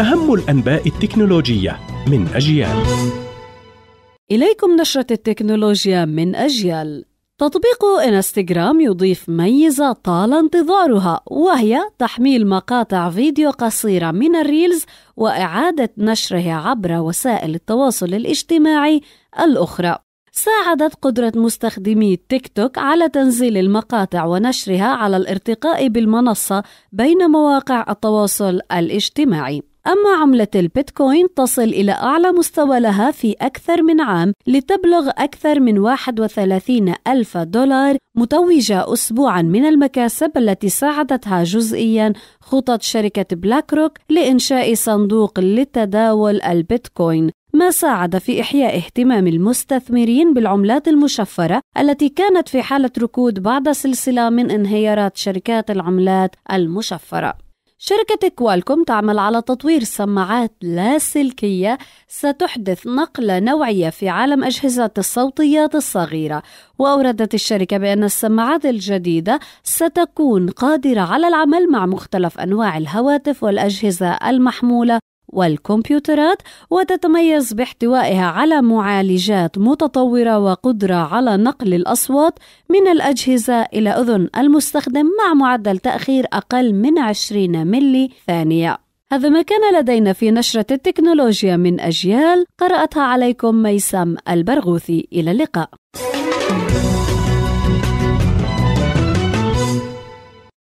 أهم الأنباء التكنولوجية من أجيال إليكم نشرة التكنولوجيا من أجيال تطبيق انستغرام يضيف ميزة طال انتظارها وهي تحميل مقاطع فيديو قصيرة من الريلز وإعادة نشرها عبر وسائل التواصل الاجتماعي الأخرى. ساعدت قدرة مستخدمي تيك توك على تنزيل المقاطع ونشرها على الارتقاء بالمنصة بين مواقع التواصل الاجتماعي. أما عملة البيتكوين تصل إلى أعلى مستوى لها في أكثر من عام لتبلغ أكثر من 31 ألف دولار متوجة أسبوعا من المكاسب التي ساعدتها جزئيا خطط شركة بلاك روك لإنشاء صندوق لتداول البيتكوين ما ساعد في إحياء اهتمام المستثمرين بالعملات المشفرة التي كانت في حالة ركود بعد سلسلة من انهيارات شركات العملات المشفرة شركة كوالكوم تعمل على تطوير سماعات لاسلكية ستحدث نقلة نوعية في عالم أجهزة الصوتيات الصغيرة وأوردت الشركة بأن السماعات الجديدة ستكون قادرة على العمل مع مختلف أنواع الهواتف والأجهزة المحمولة والكمبيوترات وتتميز باحتوائها على معالجات متطوره وقدره على نقل الاصوات من الاجهزه الى اذن المستخدم مع معدل تاخير اقل من 20 ملي ثانيه هذا ما كان لدينا في نشرة التكنولوجيا من أجيال قرأتها عليكم ميسم البرغوثي إلى اللقاء